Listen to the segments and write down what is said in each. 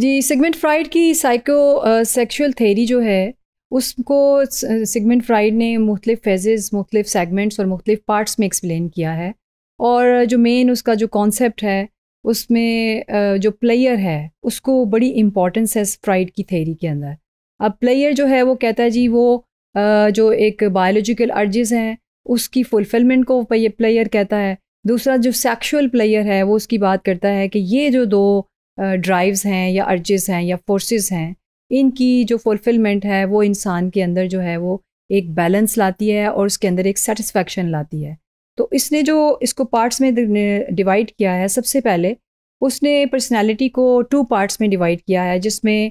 जी Sigmund Freud की psychosexual theory जो है उसको सिगमेंट uh, फ्राइड ने मुख्तलिफ फेजेज़ मुख्तलिफ सेगमेंट्स और मुख्तलिफ पार्ट्स में एक्सप्लेन किया है और जो मेन उसका जो कॉन्सेप्ट है उसमें uh, जो प्लेयर है उसको बड़ी इम्पॉर्टेंस है फ्राइड की थेरी के अंदर अब प्लेयर जो है वो कहता है जी वो uh, जो एक बायोलॉजिकल अर्जेस हैं उसकी फुलफिलमेंट को प्लेयर कहता है दूसरा जो सेक्शुअल प्लेयर है वो उसकी बात करता है कि ये जो दो ड्राइव्स हैं या अर्जेस हैं या फोर्सेस हैं इनकी जो फुलफिलमेंट है वो इंसान के अंदर जो है वो एक बैलेंस लाती है और उसके अंदर एक सेटिस्फेक्शन लाती है तो इसने जो इसको पार्ट्स में डिवाइड किया है सबसे पहले उसने पर्सनैलिटी को टू पार्ट्स में डिवाइड किया है जिसमें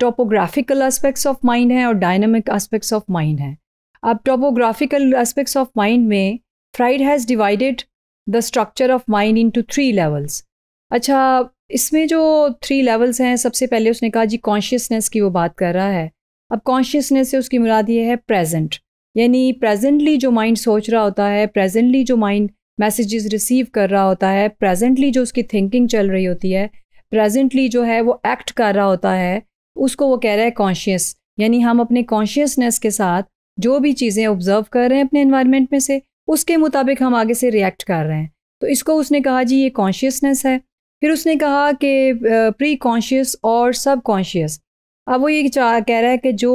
टोपोग्राफिकल एस्पेक्ट्स ऑफ माइंड हैं और डायनामिक एस्पेक्ट्स ऑफ माइंड हैं अब टोपोग्राफिकल एस्पेक्ट्स ऑफ माइंड में Freud has divided the structure of mind into three levels अच्छा इसमें जो थ्री लेवल्स हैं सबसे पहले उसने कहा जी कॉन्शियसनेस की वो बात कर रहा है अब कॉन्शियसनेस से उसकी मुराद ये है प्रेजेंट यानी प्रेजेंटली जो माइंड सोच रहा होता है प्रेजेंटली जो माइंड मैसेजेस रिसीव कर रहा होता है प्रेजेंटली जो उसकी थिंकिंग चल रही होती है प्रेजेंटली जो है वो एक्ट कर रहा होता है उसको वो कह रहा है कॉन्शियस यानी हम अपने कॉन्शियसनेस के साथ जो भी चीज़ें ऑब्जर्व कर रहे हैं अपने इन्वायरमेंट में से उसके मुताबिक हम आगे से रिएक्ट कर रहे हैं तो इसको उसने कहा जी ये कॉन्शियसनेस है फिर उसने कहा कि प्री कॉन्शियस और सब कॉन्शियस अब वो ये चाह कह रहा है कि जो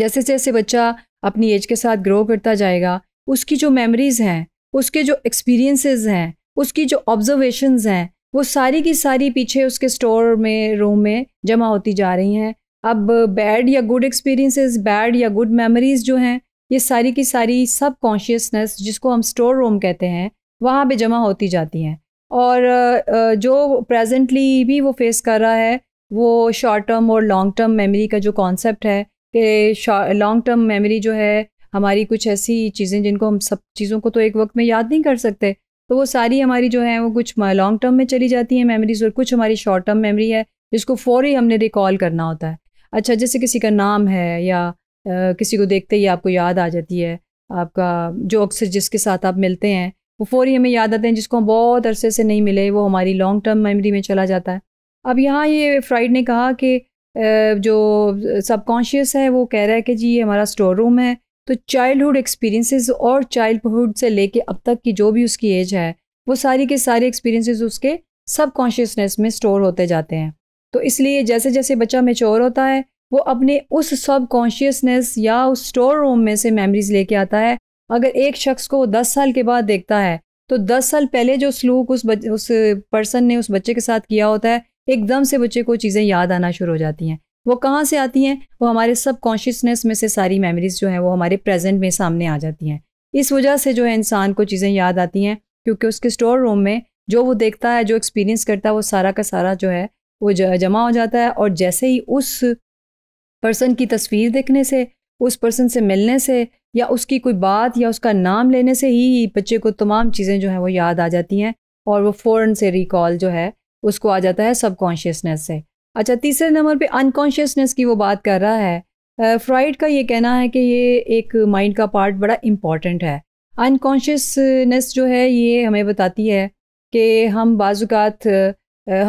जैसे जैसे बच्चा अपनी एज के साथ ग्रो करता जाएगा उसकी जो मेमोरीज़ हैं उसके जो एक्सपीरियंसेस हैं उसकी जो ऑब्जर्वेशंस हैं वो सारी की सारी पीछे उसके स्टोर में रूम में जमा होती जा रही हैं अब बैड या गुड एक्सपीरियंसेस बैड या गुड मेमोरीज़ जो हैं ये सारी की सारी सब कॉन्शियसनेस जिसको हम स्टोर रूम कहते हैं वहाँ पे जमा होती जाती हैं और जो प्रेजेंटली भी वो फेस कर रहा है वो शॉर्ट टर्म और लॉन्ग टर्म मेमोरी का जो कॉन्सेप्ट है कि लॉन्ग टर्म मेमोरी जो है हमारी कुछ ऐसी चीज़ें जिनको हम सब चीज़ों को तो एक वक्त में याद नहीं कर सकते तो वो सारी हमारी जो है वो कुछ लॉन्ग टर्म में चली जाती हैं मेमोरीज और कुछ हमारी शॉर्ट टर्म मेमोरी है जिसको फौरी हमने रिकॉल करना होता है अच्छा जैसे किसी का नाम है या किसी को देखते ही आपको याद आ जाती है आपका जो अक्सर जिसके साथ आप मिलते हैं वो फ़ौरी हमें याद आते हैं जिसको हम बहुत अरसे से नहीं मिले वो हमारी लॉन्ग टर्म मेमोरी में चला जाता है अब यहाँ ये फ्राइड ने कहा कि जो सबकॉन्शियस है वो कह रहा है कि जी ये हमारा स्टोर रूम है तो चाइल्डहुड एक्सपीरियंसेस और चाइल्डहुड से लेके अब तक की जो भी उसकी एज है वो सारी के सारे एक्सपीरियंसेस उसके सबकॉन्शियसनेस में स्टोर होते जाते हैं तो इसलिए जैसे जैसे बच्चा मेच्योर होता है वो अपने उस सब कॉन्शियसनेस या उस स्टोर रूम में से मेमरीज लेके आता है अगर एक शख्स को दस साल के बाद देखता है तो दस साल पहले जो सलूक उस बच, उस पर्सन ने उस बच्चे के साथ किया होता है एकदम से बच्चे को चीज़ें याद आना शुरू हो जाती हैं वो कहाँ से आती हैं वो हमारे सब कॉन्शियसनेस में से सारी मेमोरीज जो हैं वो हमारे प्रेजेंट में सामने आ जाती हैं इस वजह से जो है इंसान को चीज़ें याद आती हैं क्योंकि उसके स्टोर रूम में जो वो देखता है जो एक्सपीरियंस करता है वो सारा का सारा जो है वो जमा हो जाता है और जैसे ही उस पर्सन की तस्वीर देखने से उस पर्सन से मिलने से या उसकी कोई बात या उसका नाम लेने से ही बच्चे को तमाम चीज़ें जो हैं वो याद आ जाती हैं और वो फ़ौरन से रिकॉल जो है उसको आ जाता है सब कॉन्शियसनेस से अच्छा तीसरे नंबर पे अनकॉन्शियसनेस की वो बात कर रहा है फ्राइड का ये कहना है कि ये एक माइंड का पार्ट बड़ा इम्पॉर्टेंट है अनकॉन्शियसनेस जो है ये हमें बताती है कि हम बाजुकात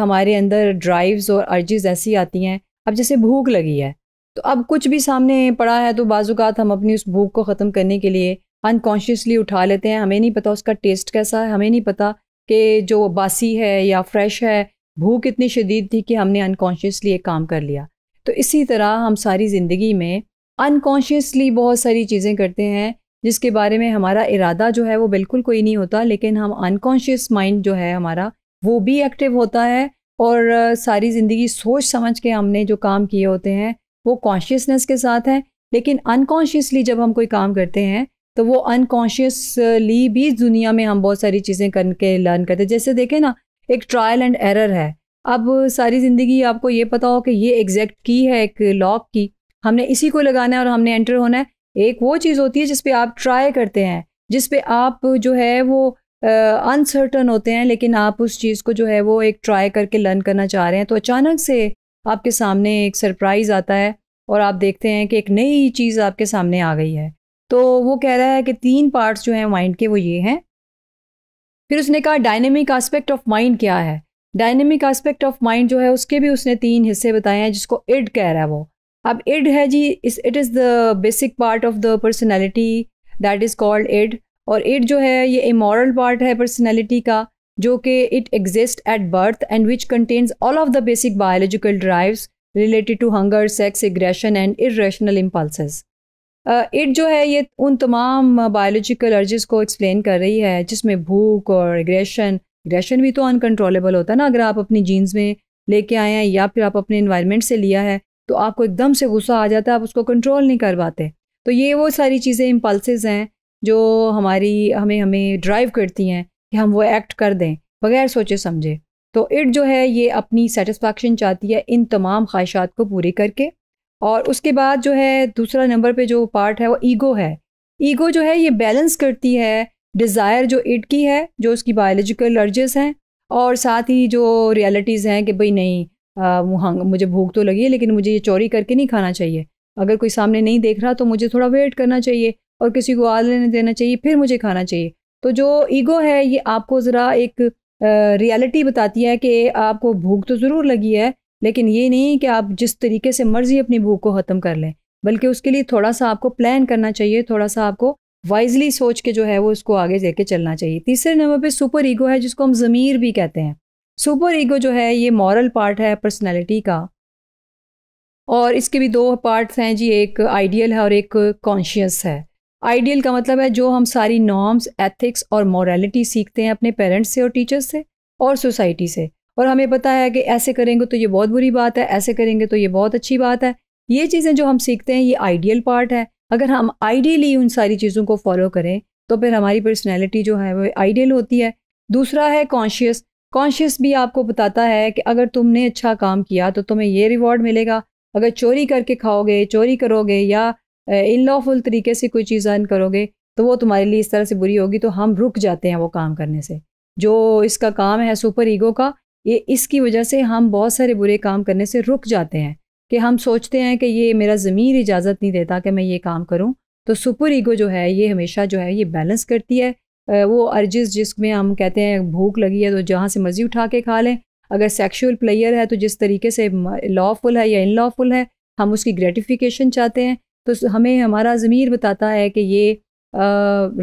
हमारे अंदर ड्राइव्स और अर्जीज ऐसी आती हैं अब जैसे भूख लगी है तो अब कुछ भी सामने पड़ा है तो बाजूकात हम अपनी उस भूख को ख़त्म करने के लिए अनकॉन्शियसली उठा लेते हैं हमें नहीं पता उसका टेस्ट कैसा है हमें नहीं पता कि जो बासी है या फ्रेश है भूख इतनी शदीद थी कि हमने अनकॉन्शियसली एक काम कर लिया तो इसी तरह हम सारी ज़िंदगी में अनकॉन्शियसली बहुत सारी चीज़ें करते हैं जिसके बारे में हमारा इरादा जो है वो बिल्कुल कोई नहीं होता लेकिन हम अनकॉन्शियस माइंड जो है हमारा वो भी एक्टिव होता है और सारी ज़िंदगी सोच समझ के हमने जो काम किए होते हैं वो कॉन्शियसनेस के साथ है लेकिन अनकॉन्शियसली जब हम कोई काम करते हैं तो वो अनकॉन्शियसली भी दुनिया में हम बहुत सारी चीज़ें करके लर्न करते हैं जैसे देखें ना एक ट्रायल एंड एरर है अब सारी ज़िंदगी आपको ये पता हो कि ये एग्जैक्ट की है एक लॉक की हमने इसी को लगाना है और हमने एंटर होना है एक वो चीज़ होती है जिसपे आप ट्राई करते हैं जिसपे आप जो है वो अनसर्टन होते हैं लेकिन आप उस चीज़ को जो है वो एक ट्राई करके लर्न करना चाह रहे हैं तो अचानक से आपके सामने एक सरप्राइज़ आता है और आप देखते हैं कि एक नई चीज़ आपके सामने आ गई है तो वो कह रहा है कि तीन पार्ट्स जो हैं माइंड के वो ये हैं फिर उसने कहा डायनेमिक आस्पेक्ट ऑफ माइंड क्या है डायनेमिक आस्पेक्ट ऑफ माइंड जो है उसके भी उसने तीन हिस्से बताए हैं जिसको इड कह रहा है वो अब इड है जी इस it is the basic part of the personality that is called id और इड जो है ये इमोरल पार्ट है पर्सनैलिटी का जो कि it exist at birth and which contains all of the basic biological drives related to hunger sex aggression and irrational impulse it जो है ये उन तमाम बायोलॉजिकल अर्जिस को एक्सप्लेन कर रही है जिसमें भूख और एग्रेशन एग्रेशन भी तो अनकंट्रोलेबल होता है ना अगर आप अपनी जीन्स में लेके आए हैं या फिर आप अपने इन्वायरमेंट से लिया है तो आपको एकदम से गुस्सा आ जाता है आप उसको कंट्रोल नहीं कर पाते तो ये वो सारी चीज़ें इम्पल्स हैं जो हमारी हमें हमें ड्राइव करती हैं कि हम वो एक्ट कर दें बगैर सोचे समझे तो इट जो है ये अपनी सेटिस्फैक्शन चाहती है इन तमाम ख्वाहिशात को पूरी करके और उसके बाद जो है दूसरा नंबर पे जो पार्ट है वो ईगो है ईगो जो है ये बैलेंस करती है डिज़ायर जो इट की है जो उसकी बायोलॉजिकल अर्जेस हैं और साथ ही जो रियलिटीज़ हैं कि भाई नहीं आ, मुझे भूख तो लगी है लेकिन मुझे ये चोरी करके नहीं खाना चाहिए अगर कोई सामने नहीं देख रहा तो मुझे थोड़ा वेट करना चाहिए और किसी को आ लेने देना चाहिए फिर मुझे खाना चाहिए तो जो ईगो है ये आपको ज़रा एक रियलिटी बताती है कि आपको भूख तो ज़रूर लगी है लेकिन ये नहीं कि आप जिस तरीके से मर्जी अपनी भूख को ख़त्म कर लें बल्कि उसके लिए थोड़ा सा आपको प्लान करना चाहिए थोड़ा सा आपको वाइजली सोच के जो है वो उसको आगे लेके चलना चाहिए तीसरे नंबर पे सुपर ईगो है जिसको हम ज़मीर भी कहते हैं सुपर ईगो जो है ये मॉरल पार्ट है पर्सनैलिटी का और इसके भी दो पार्ट्स हैं जी एक आइडियल है और एक कॉन्शियस है आइडियल का मतलब है जो हम सारी नॉर्म्स एथिक्स और मॉरेलीटी सीखते हैं अपने पेरेंट्स से और टीचर्स से और सोसाइटी से और हमें पता है कि ऐसे करेंगे तो ये बहुत बुरी बात है ऐसे करेंगे तो ये बहुत अच्छी बात है ये चीज़ें जो हम सीखते हैं ये आइडियल पार्ट है अगर हम आइडियली उन सारी चीज़ों को फॉलो करें तो फिर हमारी पर्सनैलिटी जो है वो आइडियल होती है दूसरा है कॉन्शियस कॉन्शियस भी आपको बताता है कि अगर तुमने अच्छा काम किया तो तुम्हें ये रिवॉर्ड मिलेगा अगर चोरी करके खाओगे चोरी करोगे या इन लॉफुल तरीके से कोई चीज़ अर्न करोगे तो वो तुम्हारे लिए इस तरह से बुरी होगी तो हम रुक जाते हैं वो काम करने से जो इसका काम है सुपर ईगो का ये इसकी वजह से हम बहुत सारे बुरे काम करने से रुक जाते हैं कि हम सोचते हैं कि ये मेरा ज़मीर इजाज़त नहीं देता कि मैं ये काम करूँ तो सुपर ईगो जो है ये हमेशा जो है ये बैलेंस करती है वो अर्जिस जिसमें हम कहते हैं भूख लगी है तो जहाँ से मर्जी उठा के खा लें अगर सेक्शुअल प्लेयर है तो जिस तरीके से लॉफुल है या लॉफुल है हम उसकी ग्रेटिफिकेशन चाहते हैं तो हमें हमारा ज़मीर बताता है कि ये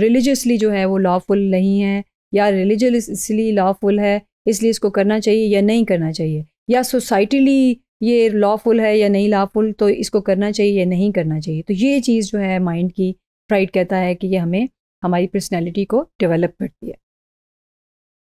रिलीजसली जो है वो लॉफुल नहीं है या रिलीजसली लॉफुल है इसलिए इसको करना चाहिए या नहीं करना चाहिए या सोसाइटली ये लॉफुल है या नहीं लॉफुल तो इसको करना चाहिए या नहीं करना चाहिए तो ये चीज़ जो है माइंड की फ्राइड कहता है कि ये हमें हमारी पर्सनैलिटी को डेवलप करती है